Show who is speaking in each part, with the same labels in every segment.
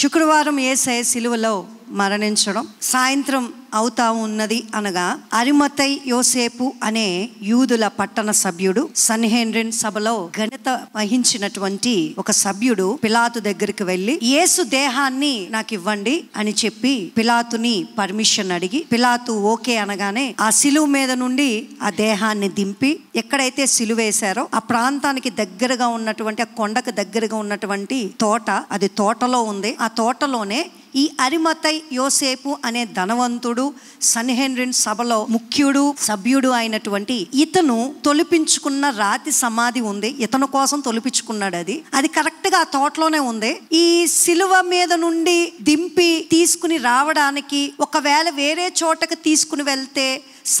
Speaker 1: శుక్రవారం ఏసఐ సిలువలో మరణించడం సాయంత్రం అవుతా ఉన్నది అనగా అరిమతై యోసేపు అనే యూదుల పట్టణ సభ్యుడు సన్హేండ్రిన్ సభలో ఘనత వహించినటువంటి ఒక సభ్యుడు పిలాతు దగ్గరికి వెళ్ళి యేసు దేహాన్ని నాకు ఇవ్వండి అని చెప్పి పిలాతుని పర్మిషన్ అడిగి పిలాతు ఓకే అనగానే ఆ సిలువు మీద నుండి ఆ దేహాన్ని దింపి ఎక్కడైతే సిలువేశారో ఆ ప్రాంతానికి దగ్గరగా ఉన్నటువంటి ఆ కొండకు దగ్గరగా ఉన్నటువంటి తోట అది తోటలో ఉంది ఆ తోటలోనే ఈ అరిమతై యోసేపు అనే ధనవంతుడు సన్హెన్రిన్ సభలో ముఖ్యుడు సభ్యుడు అయినటువంటి ఇతను తొలిపించుకున్న రాతి సమాధి ఉంది ఇతను కోసం తొలిపించుకున్నాడు అది అది కరెక్ట్గా ఆ తోటలోనే ఉంది ఈ సిలువ మీద నుండి దింపి తీసుకుని రావడానికి ఒకవేళ వేరే చోటకి తీసుకుని వెళ్తే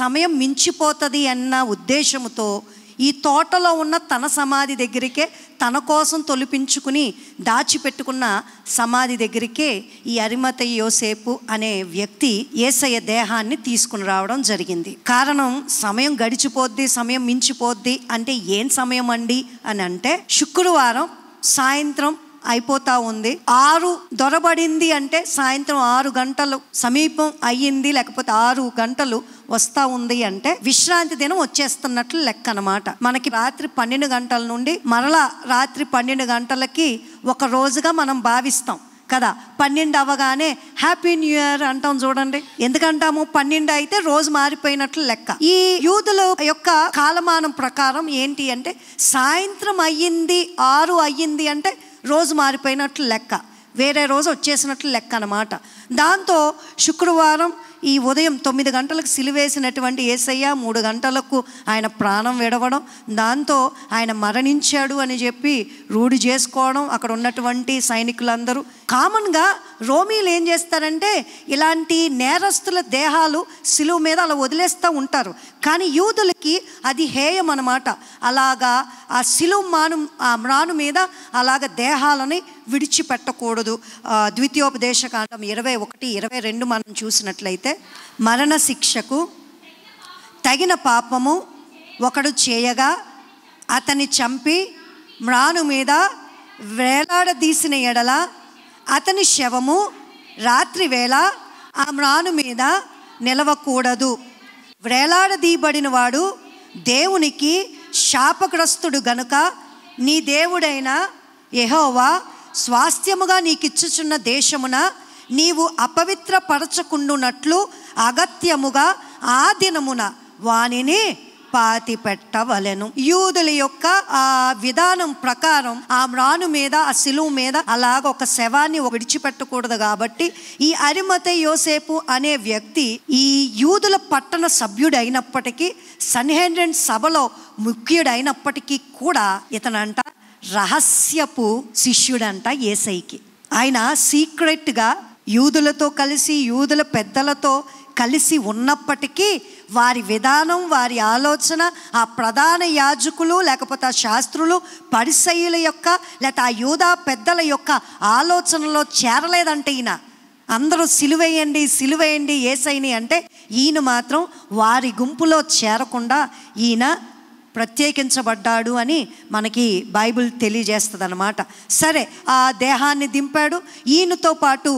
Speaker 1: సమయం మించిపోతుంది అన్న ఉద్దేశంతో ఈ తోటలో ఉన్న తన సమాధి దగ్గరికే తన కోసం తొలిపించుకుని దాచిపెట్టుకున్న సమాధి దగ్గరికే ఈ అరిమత యోసేపు అనే వ్యక్తి ఏసయ్య దేహాన్ని తీసుకుని రావడం జరిగింది కారణం సమయం గడిచిపోద్ది సమయం మించిపోద్ది అంటే ఏం సమయం అండి అని అంటే శుక్రవారం సాయంత్రం అయిపోతా ఉంది ఆరు దొరబడింది అంటే సాయంత్రం ఆరు గంటలు సమీపం అయ్యింది లేకపోతే ఆరు గంటలు వస్తూ ఉంది అంటే విశ్రాంతి దినం వచ్చేస్తున్నట్లు లెక్క అనమాట మనకి రాత్రి పన్నెండు గంటల నుండి మరలా రాత్రి పన్నెండు గంటలకి ఒక రోజుగా మనం భావిస్తాం కదా పన్నెండు అవ్వగానే హ్యాపీ న్యూ ఇయర్ అంటాం చూడండి ఎందుకంటాము పన్నెండు అయితే రోజు మారిపోయినట్లు లెక్క ఈ యూదుల యొక్క కాలమానం ప్రకారం ఏంటి అంటే సాయంత్రం అయ్యింది ఆరు అయ్యింది అంటే రోజు మారిపోయినట్లు లెక్క వేరే రోజు వచ్చేసినట్లు లెక్క అనమాట దాంతో శుక్రవారం ఈ ఉదయం తొమ్మిది గంటలకు సిలివేసినటువంటి ఏసయ్య మూడు గంటలకు ఆయన ప్రాణం విడవడం దాంతో ఆయన మరణించాడు అని చెప్పి రూఢి చేసుకోవడం అక్కడ ఉన్నటువంటి సైనికులందరూ కామన్గా రోమీలు ఏం చేస్తారంటే ఇలాంటి నేరస్తుల దేహాలు సిలువు మీద అలా వదిలేస్తూ ఉంటారు కానీ యూదులకి అది హేయం అనమాట అలాగా ఆ సిలువు మాను ఆ మ్రాను మీద అలాగ దేహాలని విడిచిపెట్టకూడదు ద్వితీయోపదేశ కాండం ఇరవై ఒకటి ఇరవై రెండు మనం చూసినట్లయితే మరణ శిక్షకు తగిన పాపము ఒకడు చేయగా అతన్ని చంపి మ్రాను మీద వేలాడదీసిన ఎడల అతని శవము రాత్రి వేళ ఆ మ్రాను మీద నిలవకూడదు వేలాడదీయబడిన వాడు దేవునికి శాపగ్రస్తుడు గనుక నీ దేవుడైన యహోవా స్వాస్థ్యముగా నీకిచ్చుచున్న దేశమున నీవు అపవిత్రపరచకుండునట్లు అగత్యముగా ఆ దినమున వానిని పాతి పెట్టవలెను యూదుల యొక్క ఆ విధానం ప్రకారం ఆ మ్రాను మీద ఆ శిలువు మీద అలాగ ఒక శవాన్ని విడిచిపెట్టకూడదు కాబట్టి ఈ అరిమత యోసేపు అనే వ్యక్తి ఈ యూదుల పట్టణ సభ్యుడైనప్పటికీ సన్హెండ్రన్ సభలో ముఖ్యుడైనప్పటికీ కూడా ఇతనంట రహస్యపు శిష్యుడంట ఏసైకి ఆయన సీక్రెట్గా యూదులతో కలిసి యూదుల పెద్దలతో కలిసి ఉన్నప్పటికీ వారి విధానం వారి ఆలోచన ఆ ప్రధాన యాజకులు లేకపోతే ఆ శాస్త్రులు పరిశైల యొక్క లేకపోతే ఆ యూదా పెద్దల యొక్క ఆలోచనలో చేరలేదంటే ఈయన అందరూ సిలువేయండి సిలువేయండి ఏసైని అంటే ఈయన మాత్రం వారి గుంపులో చేరకుండా ఈయన ప్రత్యేకించబడ్డాడు అని మనకి బైబిల్ తెలియజేస్తుంది అనమాట సరే ఆ దేహాన్ని దింపాడు ఈయనతో పాటు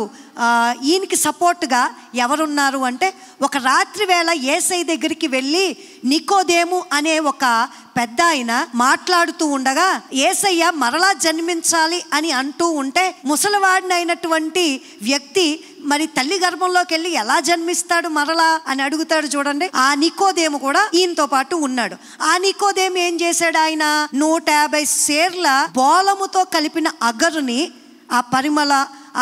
Speaker 1: ఈయనకి సపోర్ట్గా ఎవరున్నారు అంటే ఒక రాత్రి వేళ ఏసై దగ్గరికి వెళ్ళి నికోదేము అనే ఒక పెద్ద ఆయన మాట్లాడుతూ ఉండగా ఏసయ్య మరలా జన్మించాలి అని అంటూ ఉంటే ముసలివాడినైనటువంటి వ్యక్తి మరి తల్లి గర్భంలోకి వెళ్ళి ఎలా జన్మిస్తాడు మరలా అని అడుగుతాడు చూడండి ఆ నికోదేము కూడా ఈయనతో పాటు ఉన్నాడు ఆ నికోదేము ఏం చేశాడు ఆయన నూట యాభై సేర్ల బోలముతో కలిపిన అగరుని ఆ పరిమళ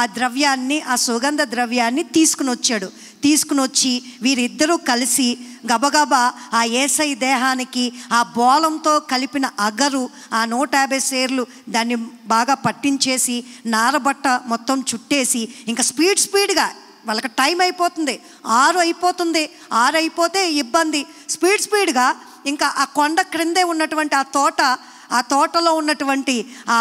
Speaker 1: ఆ ద్రవ్యాన్ని ఆ సుగంధ ద్రవ్యాన్ని తీసుకుని వచ్చాడు తీసుకుని వచ్చి వీరిద్దరూ కలిసి గబగబా ఆ ఏసై దేహానికి ఆ బోలంతో కలిపిన అగరు ఆ నూట యాభై సేర్లు దాన్ని బాగా పట్టించేసి నారబట్ట మొత్తం చుట్టేసి ఇంకా స్పీడ్ స్పీడ్గా వాళ్ళకి టైం అయిపోతుంది ఆరు అయిపోతుంది ఆరు అయిపోతే ఇబ్బంది స్పీడ్ స్పీడ్గా ఇంకా ఆ కొండ క్రిందే ఉన్నటువంటి ఆ తోట ఆ తోటలో ఉన్నటువంటి ఆ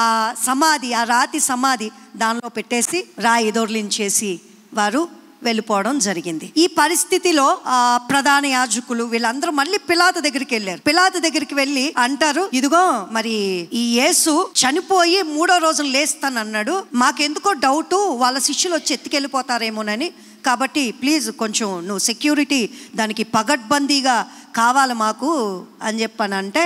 Speaker 1: సమాధి ఆ రాతి సమాధి దానిలో పెట్టేసి రాయి దొర్లించేసి వారు వెళ్ళిపోవడం జరిగింది ఈ పరిస్థితిలో ప్రధాన యాజకులు వీళ్ళందరూ మళ్ళీ పిలాత దగ్గరికి వెళ్ళారు పిలాత దగ్గరికి వెళ్ళి అంటారు ఇదిగో మరి ఈ యేసు చనిపోయి మూడో రోజున లేస్తానన్నాడు మాకెందుకో డౌట్ వాళ్ళ శిష్యులు వచ్చి ఎత్తుకెళ్ళిపోతారేమోనని కాబట్టి ప్లీజ్ కొంచెం నువ్వు సెక్యూరిటీ దానికి పగడ్బందీగా కావాలి మాకు అని చెప్పానంటే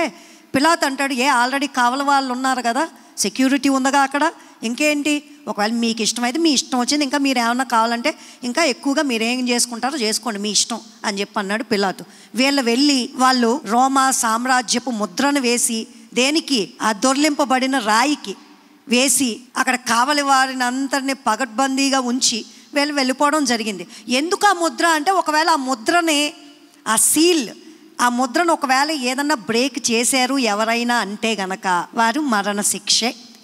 Speaker 1: పిలాత్ అంటాడు ఏ ఆల్రెడీ కావల వాళ్ళు ఉన్నారు కదా సెక్యూరిటీ ఉందగా అక్కడ ఇంకేంటి ఒకవేళ మీకు ఇష్టమైతే మీ ఇష్టం వచ్చింది ఇంకా మీరు ఏమన్నా కావాలంటే ఇంకా ఎక్కువగా మీరేం చేసుకుంటారో చేసుకోండి మీ ఇష్టం అని చెప్పి అన్నాడు పిలాతు వీళ్ళు వెళ్ళి వాళ్ళు రోమా సామ్రాజ్యపు ముద్రను వేసి దేనికి ఆ దొర్లింపబడిన రాయికి వేసి అక్కడ కావలి వారిని అందరినీ పగడ్బందీగా ఉంచి వీళ్ళు వెళ్ళిపోవడం జరిగింది ఎందుకు ఆ ముద్ర అంటే ఒకవేళ ఆ ముద్రని ఆ సీల్ ఆ ముద్రను ఒకవేళ ఏదన్నా బ్రేక్ చేశారు ఎవరైనా అంటే గనక వారు మరణ శిక్ష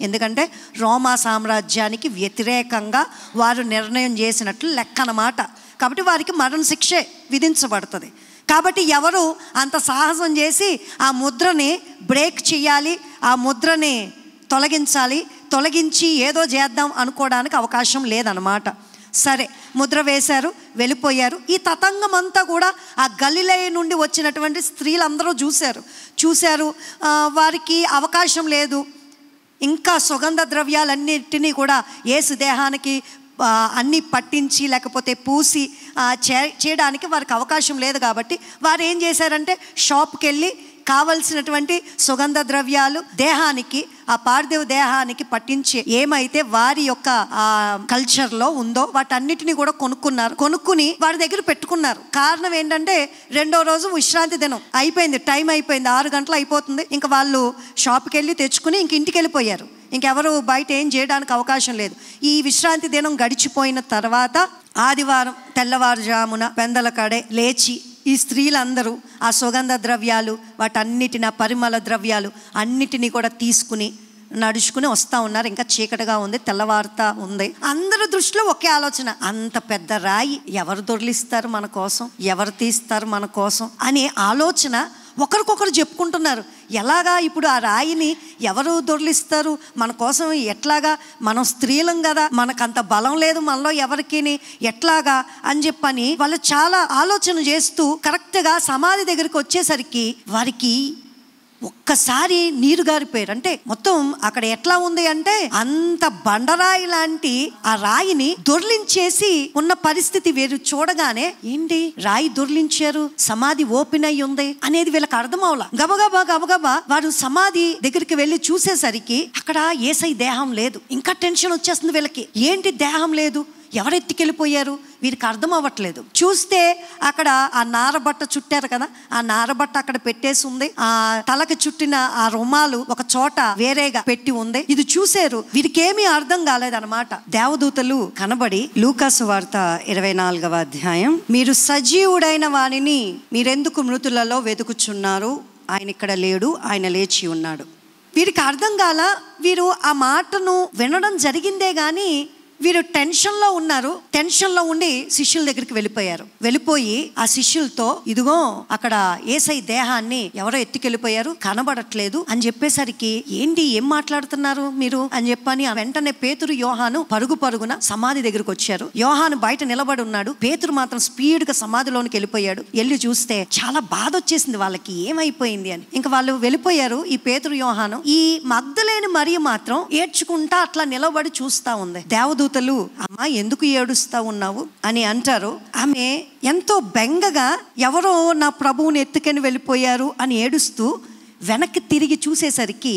Speaker 1: ఎందుకంటే రోమా సామ్రాజ్యానికి వ్యతిరేకంగా వారు నిర్ణయం చేసినట్లు లెక్క అనమాట కాబట్టి వారికి మరణశిక్షే విధించబడుతుంది కాబట్టి ఎవరు అంత సాహసం చేసి ఆ ముద్రని బ్రేక్ చేయాలి ఆ ముద్రని తొలగించాలి తొలగించి ఏదో చేద్దాం అనుకోవడానికి అవకాశం లేదన్నమాట సరే ముద్ర వేశారు వెళ్ళిపోయారు ఈ తతంగం అంతా కూడా ఆ గలిలయ నుండి వచ్చినటువంటి స్త్రీలందరూ చూశారు చూశారు వారికి అవకాశం లేదు ఇంకా సుగంధ ద్రవ్యాలన్నింటినీ కూడా ఏసు దేహానికి అన్నీ పట్టించి లేకపోతే పూసి చేయడానికి వారికి అవకాశం లేదు కాబట్టి వారు ఏం చేశారంటే షాప్కి వెళ్ళి కావలసినటువంటి సుగంధ ద్రవ్యాలు దేహానికి ఆ పార్థివ దేహానికి పట్టించే ఏమైతే వారి యొక్క ఆ కల్చర్ లో ఉందో వాటన్నిటిని కూడా కొనుక్కున్నారు కొనుక్కుని వారి దగ్గర పెట్టుకున్నారు కారణం ఏంటంటే రెండో రోజు విశ్రాంతి దినం అయిపోయింది టైం అయిపోయింది ఆరు గంటలు అయిపోతుంది ఇంకా వాళ్ళు షాప్కి వెళ్ళి తెచ్చుకుని ఇంక ఇంటికి వెళ్ళిపోయారు ఇంకెవరు బయట ఏం చేయడానికి అవకాశం లేదు ఈ విశ్రాంతి దినం గడిచిపోయిన తర్వాత ఆదివారం తెల్లవారుజామున పెందల కడే లేచి ఈ స్త్రీలందరూ ఆ సుగంధ ద్రవ్యాలు వాటన్నిటిని ఆ పరిమళ ద్రవ్యాలు అన్నిటినీ కూడా తీసుకుని నడుచుకుని వస్తూ ఉన్నారు ఇంకా చీకటిగా ఉంది తెల్లవార్త ఉంది అందరి దృష్టిలో ఒకే ఆలోచన అంత పెద్ద రాయి ఎవరు దొరిలిస్తారు మన కోసం ఎవరు తీస్తారు మన కోసం అనే ఆలోచన ఒకరికొకరు చెప్పుకుంటున్నారు ఎలాగా ఇప్పుడు ఆ రాయిని ఎవరు దొర్లిస్తారు మన కోసం ఎట్లాగా మనం స్త్రీలం కదా మనకంత బలం లేదు మనలో ఎవరికి ఎట్లాగా అని చెప్పని వాళ్ళు చాలా ఆలోచన చేస్తూ కరెక్ట్గా సమాధి దగ్గరికి వచ్చేసరికి వారికి ఒక్కసారి నీరు గారిపోయారు అంటే మొత్తం అక్కడ ఎట్లా ఉంది అంటే అంత బండరాయి లాంటి ఆ రాయిని దొర్లించేసి ఉన్న పరిస్థితి వేరు చూడగానే ఏంటి రాయి దొర్లించారు సమాధి ఓపెన్ అయి ఉంది అనేది వీళ్ళకి అర్థం అవలా గబగబా గబగబా వారు సమాధి దగ్గరికి వెళ్ళి చూసేసరికి అక్కడ ఏసై దేహం లేదు ఇంకా టెన్షన్ వచ్చేస్తుంది వీళ్ళకి ఏంటి దేహం లేదు ఎవరు ఎత్తుకెళ్ళిపోయారు వీరికి అర్థం అవ్వట్లేదు చూస్తే అక్కడ ఆ నారబట్ట చుట్టారు కదా ఆ నారబట్ట అక్కడ పెట్టేసి ఉంది ఆ తలకి చుట్టిన ఆ రుమాలు ఒక చోట వేరేగా పెట్టి ఉంది ఇది చూశారు వీరికేమీ అర్థం కాలేదన్నమాట దేవదూతలు కనబడి లూకాసు వార్త ఇరవై నాలుగవ అధ్యాయం మీరు సజీవుడైన వాణిని మీరెందుకు మృతులలో వెతుకుచున్నారు ఆయన ఇక్కడ లేడు ఆయన లేచి ఉన్నాడు వీరికి అర్థం కాల వీరు ఆ మాటను వినడం జరిగిందే కానీ వీరు టెన్షన్లో ఉన్నారు టెన్షన్లో ఉండి శిష్యుల దగ్గరికి వెళ్ళిపోయారు వెళ్ళిపోయి ఆ శిష్యులతో ఇదిగో అక్కడ ఏసై దేహాన్ని ఎవరో ఎత్తుకెళ్ళిపోయారు కనబడట్లేదు అని చెప్పేసరికి ఏంటి ఏం మాట్లాడుతున్నారు మీరు అని చెప్పని వెంటనే పేతురు యోహాను పరుగు పరుగున సమాధి దగ్గరికి వచ్చారు యోహాను బయట నిలబడి ఉన్నాడు పేతురు మాత్రం స్పీడ్గా సమాధిలోనికి వెళ్ళిపోయాడు వెళ్ళి చూస్తే చాలా బాధ వచ్చేసింది వాళ్ళకి ఏమైపోయింది అని ఇంకా వాళ్ళు వెళ్ళిపోయారు ఈ పేతురు యోహాను ఈ మగ్ధులేని మరియు మాత్రం ఏడ్చుకుంటా అట్లా నిలబడి చూస్తా ఉంది దేవదూత దేవదూతలు అమ్మ ఎందుకు ఏడుస్తా ఉన్నావు అని అంటారు ఆమె ఎంతో బెంగగా ఎవరో నా ప్రభువుని ఎత్తుకని వెళ్ళిపోయారు అని ఏడుస్తూ వెనక్కి తిరిగి చూసేసరికి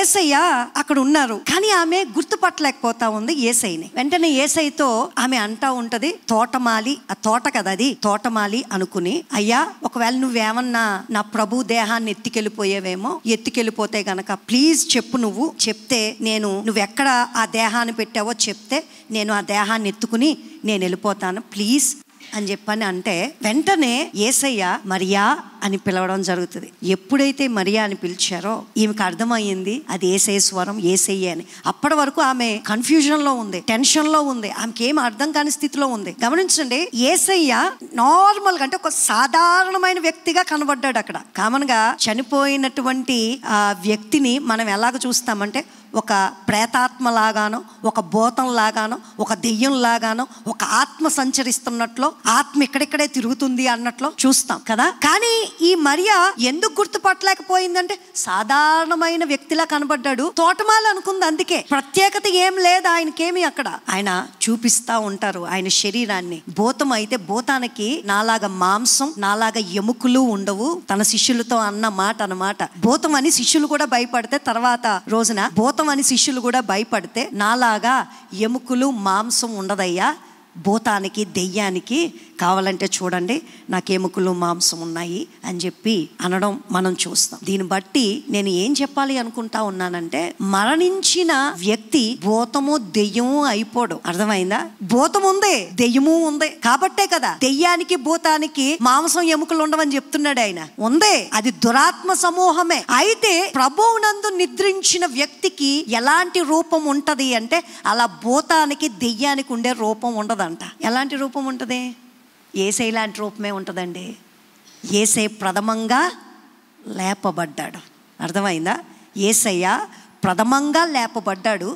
Speaker 1: ఏసయ్య అక్కడ ఉన్నారు కానీ ఆమె గుర్తుపట్టలేకపోతా ఉంది ఏసైని వెంటనే ఏసైతో ఆమె అంటా ఉంటది తోటమాలి ఆ తోట కదా అది తోటమాలి అనుకుని అయ్యా ఒకవేళ నువ్వేమన్నా నా ప్రభు దేహాన్ని ఎత్తికెళ్ళిపోయేవేమో ఎత్తికెళ్ళిపోతే గనక ప్లీజ్ చెప్పు నువ్వు చెప్తే నేను నువ్వెక్కడ ఆ దేహాన్ని పెట్టావో చెప్తే నేను ఆ దేహాన్ని ఎత్తుకుని నేను వెళ్ళిపోతాను ప్లీజ్ అని చెప్పని అంటే వెంటనే ఏసయ్య మరియా అని పిలవడం జరుగుతుంది ఎప్పుడైతే మరియా అని పిలిచారో ఈమెకు అర్థమయ్యింది అది ఏసయ్య స్వరం ఏసయ్య అని అప్పటి వరకు ఆమె కన్ఫ్యూజన్లో ఉంది టెన్షన్లో ఉంది ఆమెకి ఏం అర్థం కాని స్థితిలో ఉంది గమనించండి ఏసయ్య నార్మల్గా అంటే ఒక సాధారణమైన వ్యక్తిగా కనబడ్డాడు అక్కడ కామన్గా చనిపోయినటువంటి ఆ వ్యక్తిని మనం ఎలాగ చూస్తామంటే ఒక ప్రేతాత్మలాగానో ఒక భూతంలాగానో ఒక దెయ్యంలాగానో ఒక ఆత్మ సంచరిస్తున్నట్లు ఆత్మ ఇక్కడెక్కడే తిరుగుతుంది అన్నట్లు చూస్తాం కదా కానీ ఈ మరియా ఎందుకు గుర్తుపట్టలేకపోయిందంటే సాధారణమైన వ్యక్తిలా కనబడ్డాడు తోటమాల అనుకుంది అందుకే ప్రత్యేకత ఏం లేదు ఆయనకేమి అక్కడ ఆయన చూపిస్తా ఉంటారు ఆయన శరీరాన్ని భూతం అయితే భూతానికి నాలాగా మాంసం నాలాగా ఎముకలు ఉండవు తన శిష్యులతో అన్న మాట అనమాట భూతం అని శిష్యులు కూడా భయపడితే తర్వాత రోజున భూతం అని శిష్యులు కూడా భయపడితే నాలాగా ఎముకలు మాంసం ఉండదయ్యా భూతానికి దెయ్యానికి కావాలంటే చూడండి నాకు ఎముకలు మాంసం ఉన్నాయి అని చెప్పి అనడం మనం చూస్తాం దీన్ని బట్టి నేను ఏం చెప్పాలి అనుకుంటా ఉన్నానంటే మరణించిన వ్యక్తి భూతము దెయ్యము అయిపోడు అర్థమైందా భూతం ఉందే దెయ్యము ఉంది కాబట్టే కదా దెయ్యానికి భూతానికి మాంసం ఎముకలు ఉండవని చెప్తున్నాడు ఆయన ఉందే అది దురాత్మ సమూహమే అయితే ప్రభువునందు నిద్రించిన వ్యక్తికి ఎలాంటి రూపం ఉంటది అంటే అలా భూతానికి దెయ్యానికి ఉండే రూపం ఉండదు ఉంటుందంట ఎలాంటి రూపం ఉంటుంది ఏసే ఇలాంటి రూపమే ఉంటుందండి ఏసై ప్రథమంగా లేపబడ్డాడు అర్థమైందా ఏసయ్య ప్రథమంగా లేపబడ్డాడు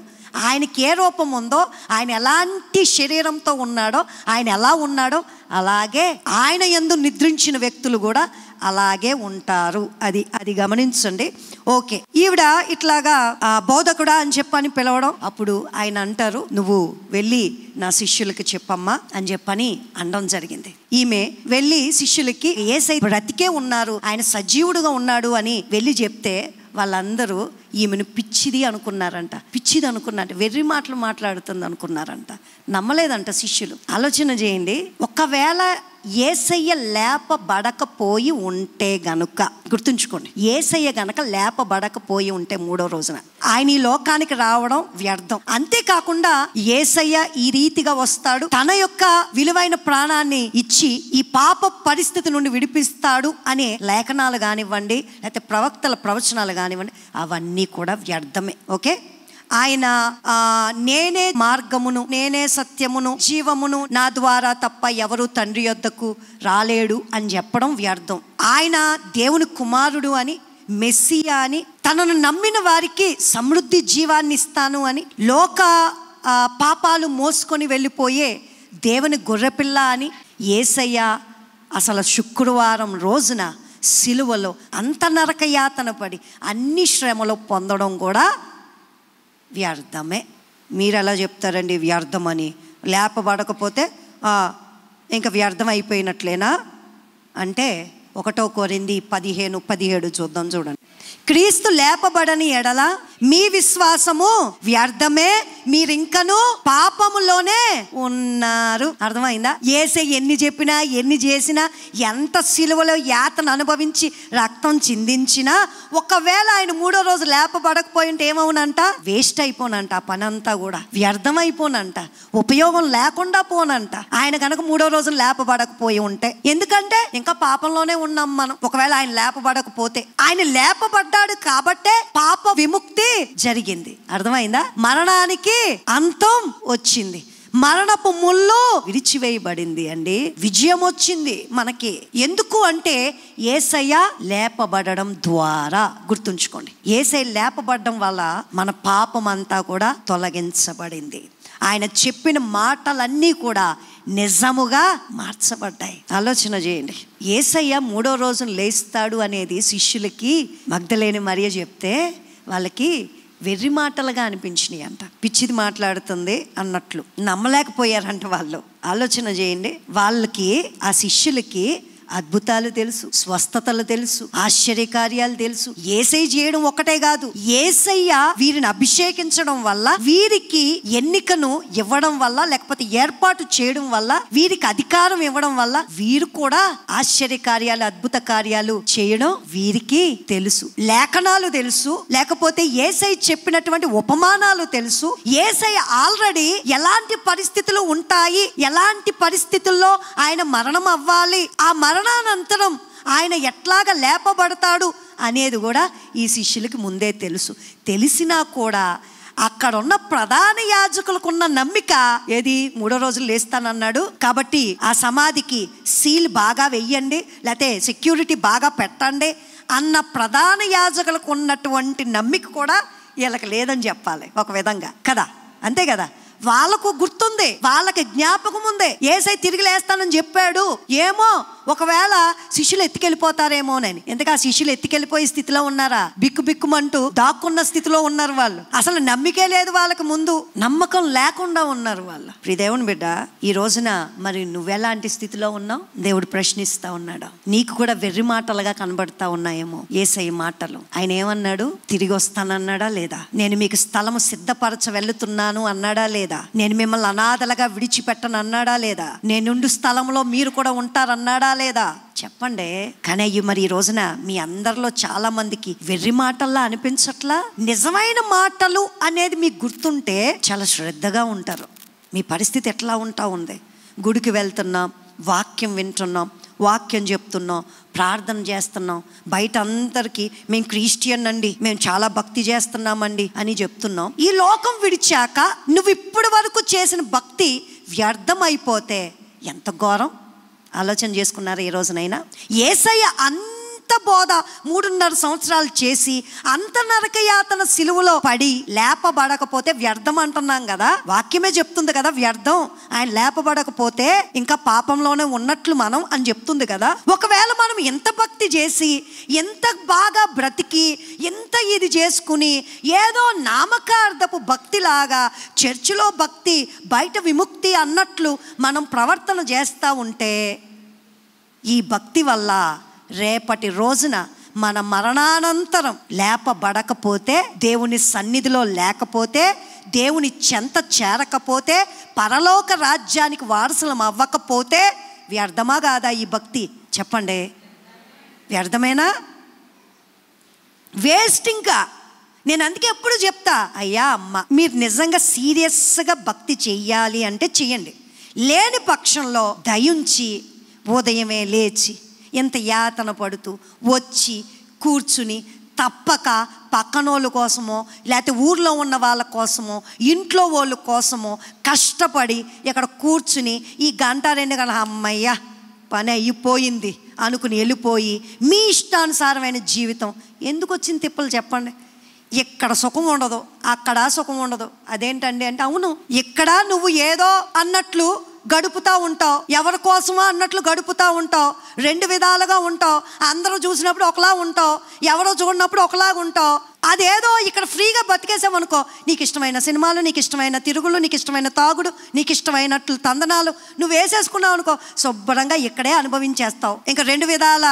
Speaker 1: ఆయనకి ఏ రూపం ఉందో ఆయన ఎలాంటి శరీరంతో ఉన్నాడో ఆయన ఎలా ఉన్నాడో అలాగే ఆయన ఎందు నిద్రించిన వ్యక్తులు కూడా అలాగే ఉంటారు అది అది గమనించండి ఓకే ఈవిడ ఇట్లాగా ఆ బోధకుడా అని చెప్పని పిలవడం అప్పుడు ఆయన అంటారు నువ్వు వెళ్ళి నా శిష్యులకి చెప్పమ్మా అని చెప్పని అనడం జరిగింది ఈమె వెళ్ళి శిష్యులకి ఏసై బ్రతికే ఉన్నారు ఆయన సజీవుడుగా ఉన్నాడు అని వెళ్ళి చెప్తే వాళ్ళందరూ ఈమెను పిచ్చిది అనుకున్నారంట పిచ్చిది అనుకున్నారంట వెర్రి మాటలు మాట్లాడుతుంది అనుకున్నారంట నమ్మలేదంట శిష్యులు ఆలోచన చేయండి ఒకవేళ ఏసయ్య లేపబడకపోయి ఉంటే గనుక గుర్తుంచుకోండి ఏసయ్య గనక లేపబడకపోయి ఉంటే మూడో రోజున ఆయన ఈ లోకానికి రావడం వ్యర్థం అంతేకాకుండా ఏసయ్య ఈ రీతిగా వస్తాడు తన యొక్క విలువైన ప్రాణాన్ని ఇచ్చి ఈ పాప పరిస్థితి నుండి విడిపిస్తాడు అనే లేఖనాలు కానివ్వండి లేకపోతే ప్రవక్తల ప్రవచనాలు కానివ్వండి అవన్నీ కూడా వ్యర్థమే ఓకే ఆయన నేనే మార్గమును నేనే సత్యమును జీవమును నా ద్వారా తప్ప ఎవరు తండ్రి యొద్దకు రాలేడు అని చెప్పడం వ్యర్థం ఆయన దేవుని కుమారుడు అని మెస్సియా అని తనను నమ్మిన వారికి సమృద్ధి జీవాన్ని ఇస్తాను అని లోక పాపాలు మోసుకొని వెళ్ళిపోయే దేవుని గొర్రెపిల్ల అని ఏసయ్య అసలు శుక్రవారం రోజున సిలువలో అంత నరక యాతన పడి అన్ని శ్రమలు పొందడం కూడా వ్యర్థమే మీరు ఎలా చెప్తారండి వ్యర్థమని లేపబడకపోతే ఇంకా వ్యర్థం అయిపోయినట్లేనా అంటే ఒకటో కోరింది పదిహేను పదిహేడు చూద్దాం చూడండి క్రీస్తు లేపబడని ఎడల మీ విశ్వాసము వ్యర్థమే మీరింకను పాపములోనే ఉన్నారు అర్థమైందా ఏసే ఎన్ని చెప్పినా ఎన్ని చేసినా ఎంత సిలువలో యాతను అనుభవించి రక్తం చిందించినా ఒకవేళ ఆయన మూడో రోజు లేపబడకపోయి ఉంటే ఏమవునంట వేస్ట్ అయిపోనంట పనంతా కూడా వ్యర్థమైపోనంట ఉపయోగం లేకుండా పోనంట ఆయన కనుక మూడో రోజు లేపబడకపోయి ఉంటే ఎందుకంటే ఇంకా పాపంలోనే ఉన్నాం మనం ఒకవేళ ఆయన లేపబడకపోతే ఆయన లేపబడ్డాడు కాబట్టే పాప విముక్తి జరిగింది అర్థమైందా మరణానికి అంతం వచ్చింది మరణపు ముళ్ళు విడిచివేయబడింది అండి విజయం వచ్చింది మనకి ఎందుకు అంటే ఏసయ్య లేపబడడం ద్వారా గుర్తుంచుకోండి ఏసై లేపబడడం వల్ల మన పాపం అంతా కూడా తొలగించబడింది ఆయన చెప్పిన మాటలన్నీ కూడా నిజముగా మార్చబడ్డాయి ఆలోచన చేయండి ఏసయ్య మూడో రోజున లేస్తాడు అనేది శిష్యులకి మగ్ధలేని మరియ చెప్తే వాళ్ళకి వెర్రి మాటలుగా అనిపించినాయి అంట పిచ్చిది మాట్లాడుతుంది అన్నట్లు నమ్మలేకపోయారంట వాళ్ళు ఆలోచన చేయండి వాళ్ళకి ఆ శిష్యులకి అద్భుతాలు తెలుసు స్వస్థతలు తెలుసు ఆశ్చర్యకార్యాలు తెలుసు ఏసై చేయడం ఒకటే కాదు ఏసయ్య వీరిని అభిషేకించడం వల్ల వీరికి ఎన్నికను ఇవ్వడం వల్ల లేకపోతే ఏర్పాటు చేయడం వల్ల వీరికి అధికారం ఇవ్వడం వల్ల వీరు కూడా ఆశ్చర్యకార్యాలు అద్భుత కార్యాలు చేయడం వీరికి తెలుసు లేఖనాలు తెలుసు లేకపోతే ఏసై చెప్పినటువంటి ఉపమానాలు తెలుసు ఏసై ఆల్రెడీ ఎలాంటి పరిస్థితులు ఉంటాయి ఎలాంటి పరిస్థితుల్లో ఆయన మరణం అవ్వాలి ఆ మరణం మరణానంతరం ఆయన ఎట్లాగ లేపబడతాడు అనేది కూడా ఈ శిష్యులకి ముందే తెలుసు తెలిసినా కూడా అక్కడ ఉన్న ప్రధాన యాజకులకు ఉన్న నమ్మిక ఏది మూడో రోజులు లేస్తానన్నాడు కాబట్టి ఆ సమాధికి సీల్ బాగా వెయ్యండి లేకపోతే సెక్యూరిటీ బాగా పెట్టండి అన్న ప్రధాన యాజకులకు ఉన్నటువంటి నమ్మిక కూడా వీళ్ళకి లేదని చెప్పాలి ఒక విధంగా కదా అంతే కదా వాళ్ళకు గుర్తుంది వాళ్ళకి జ్ఞాపకం ఉంది ఏసై తిరిగి లేస్తానని చెప్పాడు ఏమో ఒకవేళ శిష్యులు అని ఎందుకు ఆ శిష్యులు ఎత్తుకెళ్ళిపోయే స్థితిలో ఉన్నారా బిక్కు బిక్కుమంటూ దాక్కున్న స్థితిలో ఉన్నారు వాళ్ళు అసలు నమ్మికే లేదు వాళ్ళకి ముందు నమ్మకం లేకుండా ఉన్నారు వాళ్ళు దేవుని బిడ్డ ఈ రోజున మరి నువ్వెలాంటి స్థితిలో ఉన్నావు దేవుడు ప్రశ్నిస్తా ఉన్నాడు నీకు కూడా వెర్రి మాటలుగా కనబడతా ఉన్నాయేమో ఏసై మాటలు ఆయన ఏమన్నాడు తిరిగి వస్తానన్నాడా లేదా నేను మీకు స్థలము సిద్ధపరచ వెళ్తున్నాను అన్నాడా లేదా లేదా నేను మిమ్మల్ని అనాథలుగా విడిచిపెట్టను అన్నాడా లేదా నేనుండు స్థలంలో మీరు కూడా ఉంటారన్నాడా లేదా చెప్పండి కానీ అయ్యి మరి ఈ రోజున మీ అందరిలో చాలా మందికి వెర్రి మాటల్లా అనిపించట్లా నిజమైన మాటలు అనేది మీకు గుర్తుంటే చాలా శ్రద్ధగా ఉంటారు మీ పరిస్థితి ఎట్లా ఉంటా ఉంది గుడికి వెళ్తున్నాం వాక్యం వింటున్నాం వాక్యం చెప్తున్నాం ప్రార్థన చేస్తున్నాం బయట అందరికీ మేము క్రిస్టియన్ అండి మేము చాలా భక్తి చేస్తున్నామండి అని చెప్తున్నాం ఈ లోకం విడిచాక నువ్వు ఇప్పటి వరకు చేసిన భక్తి వ్యర్థమైపోతే ఎంత ఘోరం ఆలోచన చేసుకున్నారు ఈ రోజునైనా ఏసయ్య అన్ని అంత బోధ మూడున్నర సంవత్సరాలు చేసి అంత నరకయాతన సిలువలో పడి లేపబడకపోతే వ్యర్థం అంటున్నాం కదా వాక్యమే చెప్తుంది కదా వ్యర్థం ఆయన లేపబడకపోతే ఇంకా పాపంలోనే ఉన్నట్లు మనం అని చెప్తుంది కదా ఒకవేళ మనం ఎంత భక్తి చేసి ఎంత బాగా బ్రతికి ఎంత ఇది చేసుకుని ఏదో నామకార్థపు లాగా చర్చిలో భక్తి బయట విముక్తి అన్నట్లు మనం ప్రవర్తన చేస్తూ ఉంటే ఈ భక్తి వల్ల రేపటి రోజున మన మరణానంతరం లేపబడకపోతే దేవుని సన్నిధిలో లేకపోతే దేవుని చెంత చేరకపోతే పరలోక రాజ్యానికి వారసులం అవ్వకపోతే వ్యర్థమా కాదా ఈ భక్తి చెప్పండి వ్యర్థమేనా వేస్ట్ ఇంకా నేను అందుకే ఎప్పుడు చెప్తా అయ్యా అమ్మ మీరు నిజంగా సీరియస్గా భక్తి చెయ్యాలి అంటే చెయ్యండి లేని పక్షంలో దయించి ఉదయమే లేచి ఎంత యాతన పడుతూ వచ్చి కూర్చుని తప్పక పక్కనోళ్ళ కోసమో లేకపోతే ఊర్లో ఉన్న వాళ్ళ కోసమో ఇంట్లో వాళ్ళ కోసమో కష్టపడి ఇక్కడ కూర్చుని ఈ గంట రెండు గంట అమ్మయ్య పని అయిపోయింది అనుకుని వెళ్ళిపోయి మీ ఇష్టానుసారమైన జీవితం ఎందుకు వచ్చింది తిప్పలు చెప్పండి ఇక్కడ సుఖం ఉండదు అక్కడ సుఖం ఉండదు అదేంటండి అంటే అవును ఇక్కడ నువ్వు ఏదో అన్నట్లు గడుపుతూ ఉంటావు ఎవరి కోసమో అన్నట్లు గడుపుతూ ఉంటావు రెండు విధాలుగా ఉంటావు అందరూ చూసినప్పుడు ఒకలా ఉంటావు ఎవరో చూడనప్పుడు ఒకలాగా ఉంటావు అదేదో ఇక్కడ ఫ్రీగా బతికేసామనుకో నీకు ఇష్టమైన సినిమాలు నీకు ఇష్టమైన తిరుగులు నీకు ఇష్టమైన తాగుడు నీకు ఇష్టమైనట్లు తందనాలు నువ్వు వేసేసుకున్నావు అనుకో శుభ్రంగా ఇక్కడే అనుభవించేస్తావు ఇంకా రెండు విధాల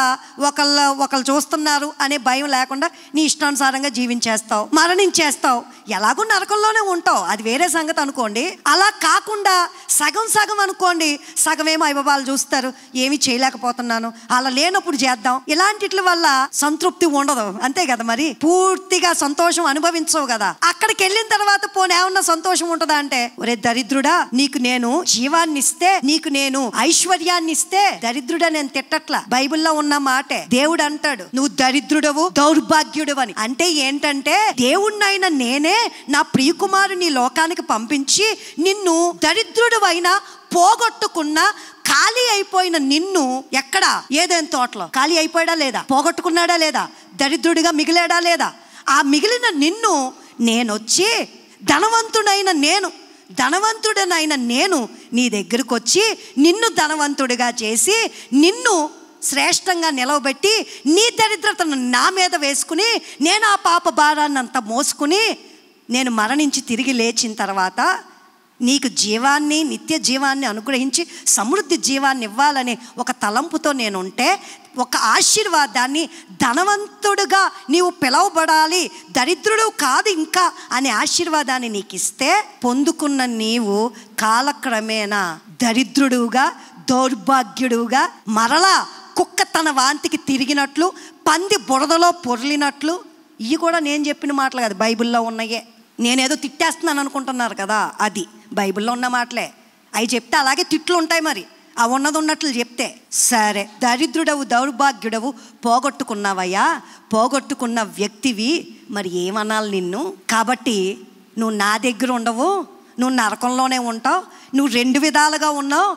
Speaker 1: ఒకళ్ళు ఒకళ్ళు చూస్తున్నారు అనే భయం లేకుండా నీ ఇష్టానుసారంగా జీవించేస్తావు మరణించేస్తావు ఎలాగో నరకంలోనే ఉంటావు అది వేరే సంగతి అనుకోండి అలా కాకుండా సగం సగం అనుకోండి సగమేమో అయ్యబాబాలు చూస్తారు ఏమి చేయలేకపోతున్నాను అలా లేనప్పుడు చేద్దాం ఇలాంటిట్ల వల్ల సంతృప్తి ఉండదు అంతే కదా మరి పూర్తిగా పూర్తిగా సంతోషం అనుభవించవు కదా అక్కడికి వెళ్ళిన తర్వాత పోనీ ఏమన్నా సంతోషం ఉంటుందా అంటే ఒరే దరిద్రుడా నీకు నేను జీవాన్ని ఇస్తే నీకు నేను ఐశ్వర్యాన్ని ఇస్తే దరిద్రుడ నేను తిట్టట్లా బైబిల్లో ఉన్న మాటే దేవుడు అంటాడు నువ్వు దరిద్రుడవు దౌర్భాగ్యుడు అని అంటే ఏంటంటే దేవుణ్ణైన నేనే నా ప్రియకుమారుని లోకానికి పంపించి నిన్ను దరిద్రుడు అయినా పోగొట్టుకున్న ఖాళీ అయిపోయిన నిన్ను ఎక్కడ ఏదైనా తోటలో ఖాళీ అయిపోయాడా లేదా పోగొట్టుకున్నాడా లేదా దరిద్రుడిగా మిగిలాడా లేదా ఆ మిగిలిన నిన్ను నేనొచ్చి ధనవంతుడైన నేను ధనవంతుడనైన నేను నీ దగ్గరకు వచ్చి నిన్ను ధనవంతుడిగా చేసి నిన్ను శ్రేష్టంగా నిలవబెట్టి నీ దరిద్రతను నా మీద వేసుకుని నేను ఆ పాప భారాన్ని అంతా మోసుకుని నేను మరణించి తిరిగి లేచిన తర్వాత నీకు జీవాన్ని నిత్య జీవాన్ని అనుగ్రహించి సమృద్ధి జీవాన్ని ఇవ్వాలనే ఒక తలంపుతో నేనుంటే ఒక ఆశీర్వాదాన్ని ధనవంతుడుగా నీవు పిలవబడాలి దరిద్రుడు కాదు ఇంకా అనే ఆశీర్వాదాన్ని నీకు ఇస్తే పొందుకున్న నీవు కాలక్రమేణా దరిద్రుడుగా దౌర్భాగ్యుడుగా మరలా కుక్క తన వాంతికి తిరిగినట్లు పంది బురదలో పొర్లినట్లు ఇవి కూడా నేను చెప్పిన మాటలు కాదు బైబిల్లో ఉన్నాయే నేనేదో తిట్టేస్తున్నాను అనుకుంటున్నారు కదా అది బైబిల్లో ఉన్న మాటలే అవి చెప్తే అలాగే తిట్లు ఉంటాయి మరి ఆ ఉన్నది ఉన్నట్లు చెప్తే సరే దరిద్రుడవు దౌర్భాగ్యుడవు పోగొట్టుకున్నావయ్యా పోగొట్టుకున్న వ్యక్తివి మరి ఏమనాలి నిన్ను కాబట్టి నువ్వు నా దగ్గర ఉండవు నువ్వు నరకంలోనే ఉంటావు నువ్వు రెండు విధాలుగా ఉన్నావు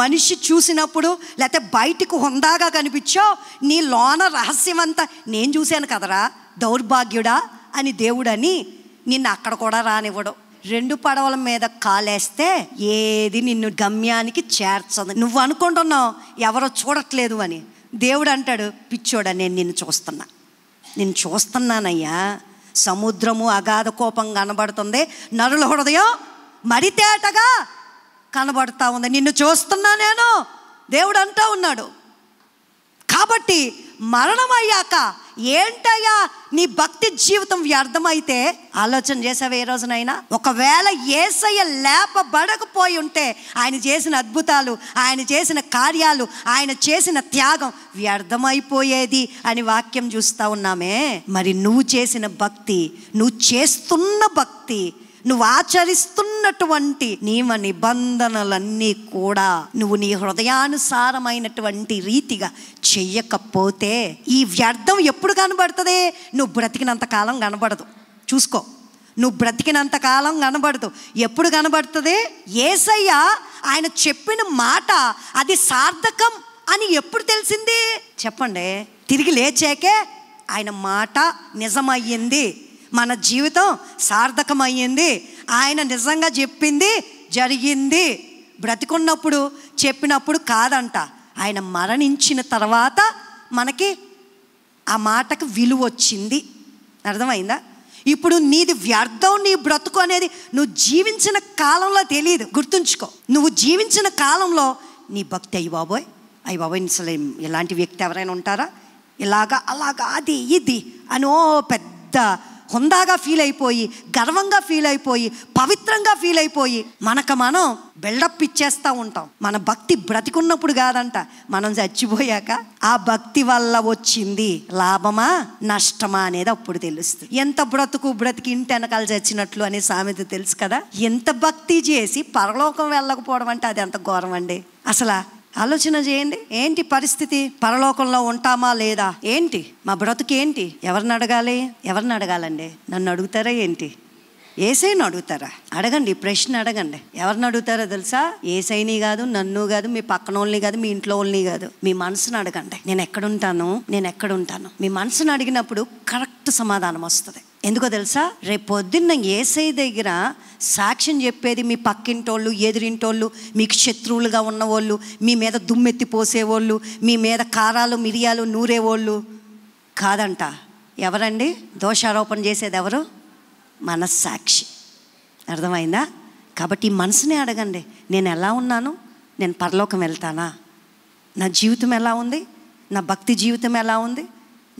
Speaker 1: మనిషి చూసినప్పుడు లేకపోతే బయటకు హుందాగా కనిపించావు నీ లోన రహస్యమంతా నేను చూశాను కదరా దౌర్భాగ్యుడా అని దేవుడని నిన్ను అక్కడ కూడా రానివ్వడు రెండు పడవల మీద కాలేస్తే ఏది నిన్ను గమ్యానికి చేర్చదు నువ్వు అనుకుంటున్నావు ఎవరో చూడట్లేదు అని దేవుడు అంటాడు పిచ్చోడా నేను నిన్ను చూస్తున్నా నిన్ను చూస్తున్నానయ్యా సముద్రము అగాధ కోపం కనబడుతుంది నరుల హృదయం మరితేటగా కనబడుతూ ఉంది నిన్ను చూస్తున్నా నేను దేవుడు అంటూ ఉన్నాడు కాబట్టి మరణం అయ్యాక ఏంటయ్యా నీ భక్తి జీవితం వ్యర్థమైతే ఆలోచన చేసావే ఏ రోజునైనా ఒకవేళ ఏసయ్య లేపబడకపోయి ఉంటే ఆయన చేసిన అద్భుతాలు ఆయన చేసిన కార్యాలు ఆయన చేసిన త్యాగం వ్యర్థమైపోయేది అని వాక్యం చూస్తూ ఉన్నామే మరి నువ్వు చేసిన భక్తి నువ్వు చేస్తున్న భక్తి నువ్వు ఆచరిస్తున్నటువంటి నియమ నిబంధనలన్నీ కూడా నువ్వు నీ హృదయానుసారమైనటువంటి రీతిగా చెయ్యకపోతే ఈ వ్యర్థం ఎప్పుడు కనబడుతుంది నువ్వు బ్రతికినంత కాలం కనబడదు చూసుకో నువ్వు బ్రతికినంత కాలం కనబడదు ఎప్పుడు కనబడుతుంది ఏసయ్య ఆయన చెప్పిన మాట అది సార్థకం అని ఎప్పుడు తెలిసింది చెప్పండి తిరిగి లేచాకే ఆయన మాట నిజమయ్యింది మన జీవితం సార్థకమయ్యింది ఆయన నిజంగా చెప్పింది జరిగింది బ్రతికున్నప్పుడు చెప్పినప్పుడు కాదంట ఆయన మరణించిన తర్వాత మనకి ఆ మాటకు విలువ వచ్చింది అర్థమైందా ఇప్పుడు నీది వ్యర్థం నీ బ్రతుకు అనేది నువ్వు జీవించిన కాలంలో తెలియదు గుర్తుంచుకో నువ్వు జీవించిన కాలంలో నీ భక్తి అయ్యి బాబోయ్ అయ్యి బాబోయ్ అసలు ఇలాంటి వ్యక్తి ఎవరైనా ఉంటారా ఇలాగా అలాగా అది ఇది అని ఓ పెద్ద హుందాగా ఫీల్ అయిపోయి గర్వంగా ఫీల్ అయిపోయి పవిత్రంగా ఫీల్ అయిపోయి మనకు మనం బిల్డప్ ఇచ్చేస్తూ ఉంటాం మన భక్తి బ్రతికున్నప్పుడు కాదంట మనం చచ్చిపోయాక ఆ భక్తి వల్ల వచ్చింది లాభమా నష్టమా అనేది అప్పుడు తెలుస్తుంది ఎంత బ్రతుకు బ్రతికి ఇంటి వెనకాల చచ్చినట్లు అనే సామెత తెలుసు కదా ఎంత భక్తి చేసి పరలోకం వెళ్ళకపోవడం అంటే అది ఎంత ఘోరం అండి అసలు ఆలోచన చేయండి ఏంటి పరిస్థితి పరలోకంలో ఉంటామా లేదా ఏంటి మా బ్రతుకు ఏంటి ఎవరిని అడగాలి ఎవరిని అడగాలండి నన్ను అడుగుతారా ఏంటి ఏసైని అడుగుతారా అడగండి ప్రశ్న అడగండి ఎవరిని అడుగుతారో తెలుసా ఏసైని కాదు నన్ను కాదు మీ పక్కన వాళ్ళని కాదు మీ ఇంట్లో వాళ్ళని కాదు మీ మనసును అడగండి నేను ఎక్కడుంటాను నేను ఎక్కడుంటాను మీ మనసును అడిగినప్పుడు కరెక్ట్ సమాధానం వస్తుంది ఎందుకో తెలుసా రేపు పొద్దున్న ఏసై దగ్గర సాక్ష్యం చెప్పేది మీ పక్కింటోళ్ళు ఎదిరింటోళ్ళు మీకు శత్రువులుగా ఉన్నవాళ్ళు మీ మీద దుమ్మెత్తి పోసేవాళ్ళు మీ మీద కారాలు మిరియాలు నూరేవాళ్ళు కాదంట ఎవరండి దోషారోపణ చేసేది ఎవరు మనస్సాక్షి అర్థమైందా కాబట్టి మనసునే అడగండి నేను ఎలా ఉన్నాను నేను పరలోకం వెళ్తానా నా జీవితం ఎలా ఉంది నా భక్తి జీవితం ఎలా ఉంది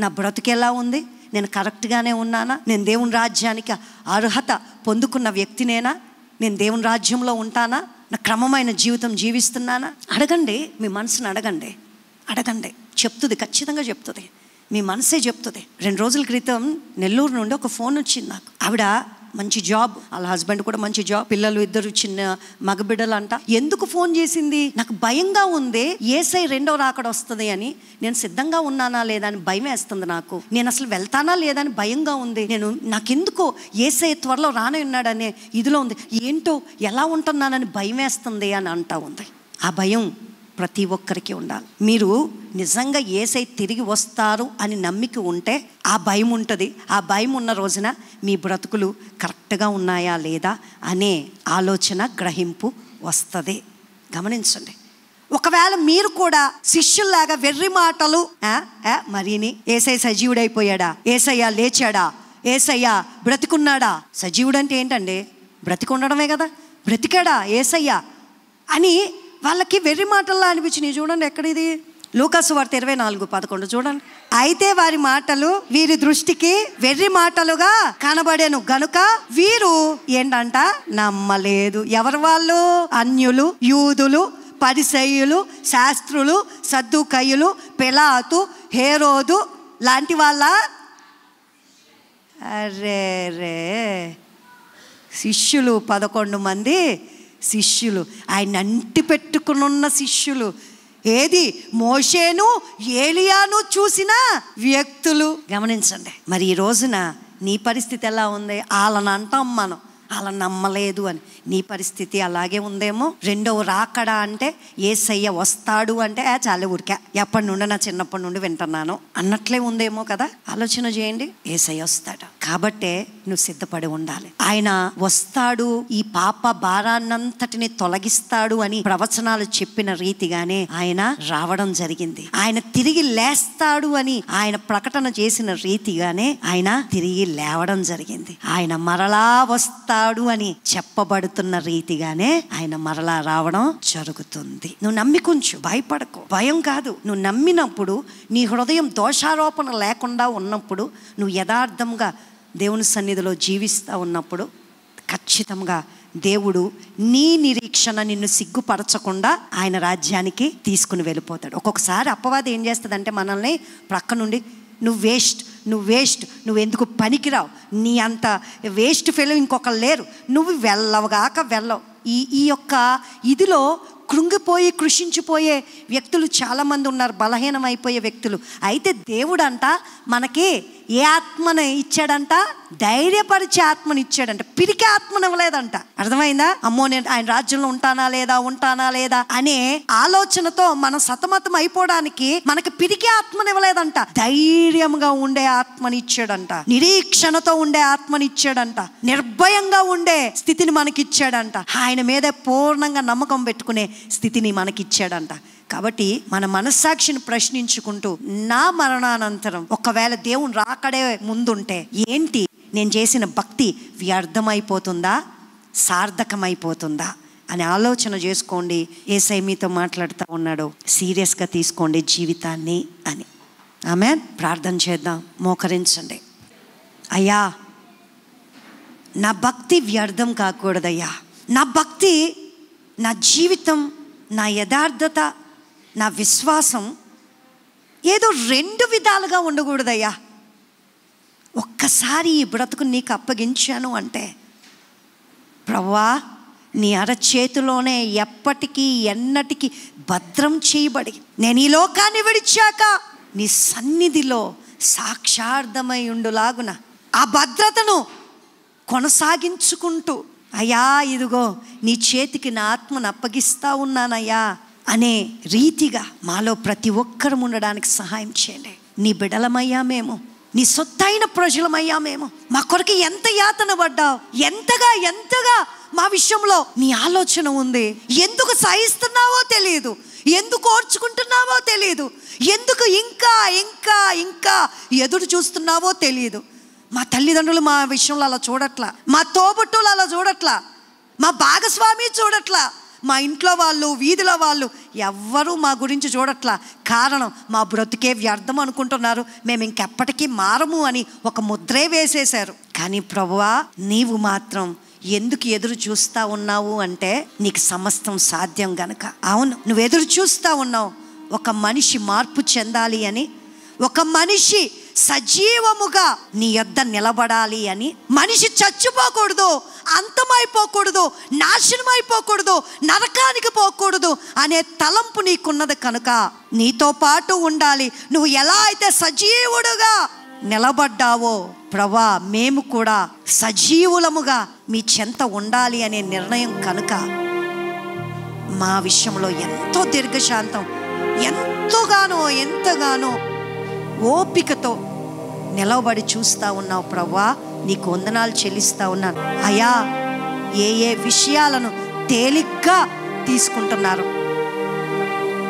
Speaker 1: నా బ్రతుకు ఎలా ఉంది నేను కరెక్ట్గానే ఉన్నానా నేను దేవుని రాజ్యానికి అర్హత పొందుకున్న వ్యక్తినేనా నేను దేవుని రాజ్యంలో ఉంటానా నా క్రమమైన జీవితం జీవిస్తున్నానా అడగండి మీ మనసును అడగండి అడగండి చెప్తుంది ఖచ్చితంగా చెప్తుంది మీ మనసే చెప్తుంది రెండు రోజుల క్రితం నెల్లూరు నుండి ఒక ఫోన్ వచ్చింది నాకు ఆవిడ మంచి జాబ్ వాళ్ళ హస్బెండ్ కూడా మంచి జాబ్ పిల్లలు ఇద్దరు చిన్న మగబిడ్డలు అంట ఎందుకు ఫోన్ చేసింది నాకు భయంగా ఉంది ఏసై రెండో రాకడ వస్తుంది అని నేను సిద్ధంగా ఉన్నానా లేదా అని భయం వేస్తుంది నాకు నేను అసలు వెళ్తానా లేదా అని భయంగా ఉంది నేను నాకెందుకో ఏసై త్వరలో రానే ఉన్నాడనే ఇదిలో ఉంది ఏంటో ఎలా ఉంటున్నానని భయం వేస్తుంది అని అంటా ఉంది ఆ భయం ప్రతి ఒక్కరికి ఉండాలి మీరు నిజంగా ఏసై తిరిగి వస్తారు అని నమ్మిక ఉంటే ఆ భయం ఉంటుంది ఆ భయం ఉన్న రోజున మీ బ్రతుకులు కరెక్ట్గా ఉన్నాయా లేదా అనే ఆలోచన గ్రహింపు వస్తుంది గమనించండి ఒకవేళ మీరు కూడా శిష్యుల్లాగా వెర్రి మాటలు మరిని ఏసై సజీవుడైపోయాడా ఏసయ్యా లేచాడా ఏసయ్యా బ్రతికున్నాడా సజీవుడు అంటే ఏంటండి బ్రతికుండడమే కదా బ్రతికాడా ఏసయ్యా అని వాళ్ళకి వెర్రి మాటల్లో అనిపించినాయి చూడండి ఎక్కడిది లూకాసు వార్త ఇరవై నాలుగు పదకొండు చూడండి అయితే వారి మాటలు వీరి దృష్టికి వెర్రి మాటలుగా కనబడేను గనుక వీరు ఏంటంట నమ్మలేదు ఎవరు వాళ్ళు అన్యులు యూదులు పరిసయులు శాస్త్రులు సద్దుకయ్యులు పిలాతు హేరోదు లాంటి వాళ్ళ అరే రే శిష్యులు పదకొండు మంది శిష్యులు ఆయన అంటి పెట్టుకునున్న శిష్యులు ఏది మోషేను ఏలియాను చూసిన వ్యక్తులు గమనించండి మరి ఈ రోజున నీ పరిస్థితి ఎలా ఉంది వాళ్ళని అంటాం మనం వాళ్ళని నమ్మలేదు అని నీ పరిస్థితి అలాగే ఉందేమో రెండవ రాకడా అంటే ఏసయ్య వస్తాడు అంటే ఆ చాలా ఊరికే ఎప్పటి నుండి నా చిన్నప్పటి నుండి వింటున్నాను అన్నట్లే ఉందేమో కదా ఆలోచన చేయండి ఏసయ్య వస్తాడు కాబట్టే నువ్వు సిద్ధపడి ఉండాలి ఆయన వస్తాడు ఈ పాప భారాన్నంతటిని తొలగిస్తాడు అని ప్రవచనాలు చెప్పిన రీతిగానే ఆయన రావడం జరిగింది ఆయన తిరిగి లేస్తాడు అని ఆయన ప్రకటన చేసిన రీతిగానే ఆయన తిరిగి లేవడం జరిగింది ఆయన మరలా వస్తాడు అని చెప్పబడుతూ మారుతున్న రీతిగానే ఆయన మరలా రావడం జరుగుతుంది నువ్వు నమ్మికుంచు భయపడకు భయం కాదు నువ్వు నమ్మినప్పుడు నీ హృదయం దోషారోపణ లేకుండా ఉన్నప్పుడు నువ్వు యథార్థంగా దేవుని సన్నిధిలో జీవిస్తూ ఉన్నప్పుడు ఖచ్చితంగా దేవుడు నీ నిరీక్షణ నిన్ను సిగ్గుపరచకుండా ఆయన రాజ్యానికి తీసుకుని వెళ్ళిపోతాడు ఒక్కొక్కసారి అపవాది ఏం చేస్తుందంటే మనల్ని ప్రక్క నుండి నువ్వు వేస్ట్ నువ్వు వేస్ట్ నువ్వు ఎందుకు పనికిరావు నీ అంత వేస్ట్ ఫెలు ఇంకొకరు లేరు నువ్వు వెళ్ళవగాక వెళ్ళవు ఈ ఈ యొక్క ఇదిలో కృంగిపోయి కృషించిపోయే వ్యక్తులు చాలామంది ఉన్నారు బలహీనమైపోయే వ్యక్తులు అయితే దేవుడంట మనకి ఏ ఆత్మను ఇచ్చాడంట ధైర్యపరిచే ఆత్మను ఇచ్చాడంట పిరికి ఆత్మను ఇవ్వలేదంట అర్థమైందా అమ్మో నేను ఆయన రాజ్యంలో ఉంటానా లేదా ఉంటానా లేదా అనే ఆలోచనతో మనం సతమతం అయిపోవడానికి మనకు పిరికి ఆత్మను ఇవ్వలేదంట ధైర్యంగా ఉండే ఆత్మని ఇచ్చాడంట నిరీక్షణతో ఉండే ఆత్మని ఇచ్చాడంట నిర్భయంగా ఉండే స్థితిని మనకిచ్చాడంట ఆయన మీద పూర్ణంగా నమ్మకం పెట్టుకునే స్థితిని మనకిచ్చాడంట కాబట్టి మన మనస్సాక్షిని ప్రశ్నించుకుంటూ నా మరణానంతరం ఒకవేళ దేవుని రాకడే ముందుంటే ఏంటి నేను చేసిన భక్తి వ్యర్థమైపోతుందా సార్థకమైపోతుందా అని ఆలోచన చేసుకోండి సై మీతో మాట్లాడుతూ ఉన్నాడు సీరియస్గా తీసుకోండి జీవితాన్ని అని ఆమె ప్రార్థన చేద్దాం మోకరించండి అయ్యా నా భక్తి వ్యర్థం కాకూడదయ్యా నా భక్తి నా జీవితం నా యథార్థత నా విశ్వాసం ఏదో రెండు విధాలుగా ఉండకూడదయ్యా ఒక్కసారి ఈ బ్రతుకు నీకు అప్పగించాను అంటే ప్రవ్వా నీ అరచేతిలోనే ఎప్పటికీ ఎన్నటికీ భద్రం చేయబడి నేను ఈ లోకాన్ని విడిచాక నీ సన్నిధిలో సాక్షార్థమై ఉండులాగున ఆ భద్రతను కొనసాగించుకుంటూ అయ్యా ఇదిగో నీ చేతికి నా ఆత్మను అప్పగిస్తా ఉన్నానయ్యా అనే రీతిగా మాలో ప్రతి ఒక్కరూ ఉండడానికి సహాయం చేయండి నీ బిడలమయ్యా మేము నీ సొత్తైన ప్రజలమయ్యా మేము మా కొరకు ఎంత యాతన పడ్డావు ఎంతగా ఎంతగా మా విషయంలో నీ ఆలోచన ఉంది ఎందుకు సహిస్తున్నావో తెలియదు ఎందుకు ఓర్చుకుంటున్నావో తెలియదు ఎందుకు ఇంకా ఇంకా ఇంకా ఎదురు చూస్తున్నావో తెలియదు మా తల్లిదండ్రులు మా విషయంలో అలా చూడట్లా మా తోబుట్టులు అలా చూడట్లా మా భాగస్వామి చూడట్లా మా ఇంట్లో వాళ్ళు వీధిలో వాళ్ళు ఎవ్వరూ మా గురించి చూడట్లా కారణం మా బ్రతికే వ్యర్థం అనుకుంటున్నారు మేము ఇంకెప్పటికీ మారము అని ఒక ముద్రే వేసేశారు కానీ ప్రభువా నీవు మాత్రం ఎందుకు ఎదురు చూస్తా ఉన్నావు అంటే నీకు సమస్తం సాధ్యం గనక అవును నువ్వు ఎదురు చూస్తా ఉన్నావు ఒక మనిషి మార్పు చెందాలి అని ఒక మనిషి సజీవముగా నీ యొద్ద నిలబడాలి అని మనిషి చచ్చిపోకూడదు అంతమైపోకూడదు నాశనమైపోకూడదు నరకానికి పోకూడదు అనే తలంపు నీకున్నది కనుక నీతో పాటు ఉండాలి నువ్వు ఎలా అయితే సజీవుడుగా నిలబడ్డావో ప్రభా మేము కూడా సజీవులముగా మీ చెంత ఉండాలి అనే నిర్ణయం కనుక మా విషయంలో ఎంతో దీర్ఘశాంతం ఎంతగానో ఎంతగానో ఓపికతో నిలవబడి చూస్తూ ఉన్నావు ప్రవ్వా నీకు వందనాలు చెల్లిస్తూ ఉన్నాను అయా ఏ ఏ విషయాలను తేలిగ్గా తీసుకుంటున్నారు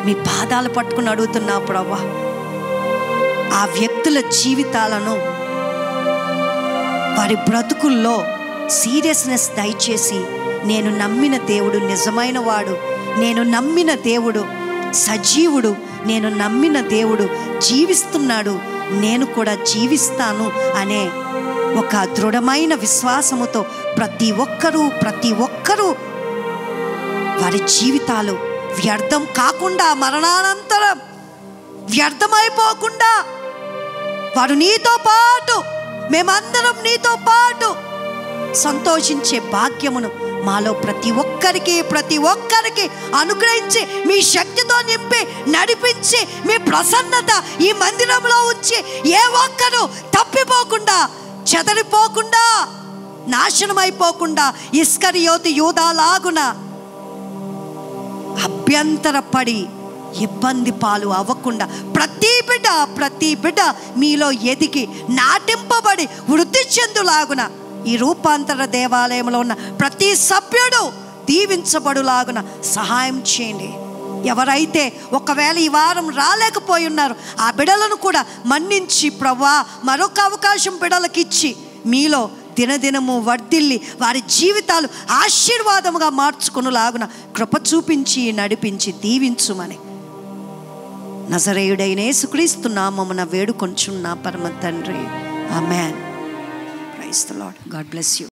Speaker 1: మీ పాదాలు పట్టుకుని అడుగుతున్నావు ప్రవ్వా ఆ వ్యక్తుల జీవితాలను వారి బ్రతుకుల్లో సీరియస్నెస్ దయచేసి నేను నమ్మిన దేవుడు నిజమైన వాడు నేను నమ్మిన దేవుడు సజీవుడు నేను నమ్మిన దేవుడు జీవిస్తున్నాడు నేను కూడా జీవిస్తాను అనే ఒక దృఢమైన విశ్వాసముతో ప్రతి ఒక్కరూ ప్రతి ఒక్కరూ వారి జీవితాలు వ్యర్థం కాకుండా మరణానంతరం వ్యర్థమైపోకుండా వారు నీతో పాటు మేమందరం నీతో పాటు సంతోషించే భాగ్యమును మాలో ప్రతి ఒక్కరికి ప్రతి ఒక్కరికి అనుగ్రహించి మీ శక్తితో నింపి నడిపించి మీ ప్రసన్నత ఈ మందిరంలో ఉంచి ఏ ఒక్కరు తప్పిపోకుండా చెదరిపోకుండా నాశనమైపోకుండా ఇస్కరియోతి యూదాలాగున అభ్యంతరపడి ఇబ్బంది పాలు అవ్వకుండా ప్రతి బిడ్డ ప్రతి బిడ్డ మీలో ఎదిగి నాటింపబడి వృద్ధి చెందులాగున ఈ రూపాంతర దేవాలయంలో ఉన్న ప్రతి సభ్యుడు దీవించబడులాగున సహాయం చేయండి ఎవరైతే ఒకవేళ ఈ వారం రాలేకపోయి ఉన్నారు ఆ బిడలను కూడా మన్నించి ప్రవ్వా మరొక అవకాశం బిడలకిచ్చి మీలో దినదినము వర్ధిల్లి వారి జీవితాలు ఆశీర్వాదముగా మార్చుకునేలాగున కృప చూపించి నడిపించి దీవించుమని నజరేయుడైన యేసుక్రీస్తు నామమున వేడుకొంచున్న పరమ తండ్రి ఆ man the Lord. God bless you.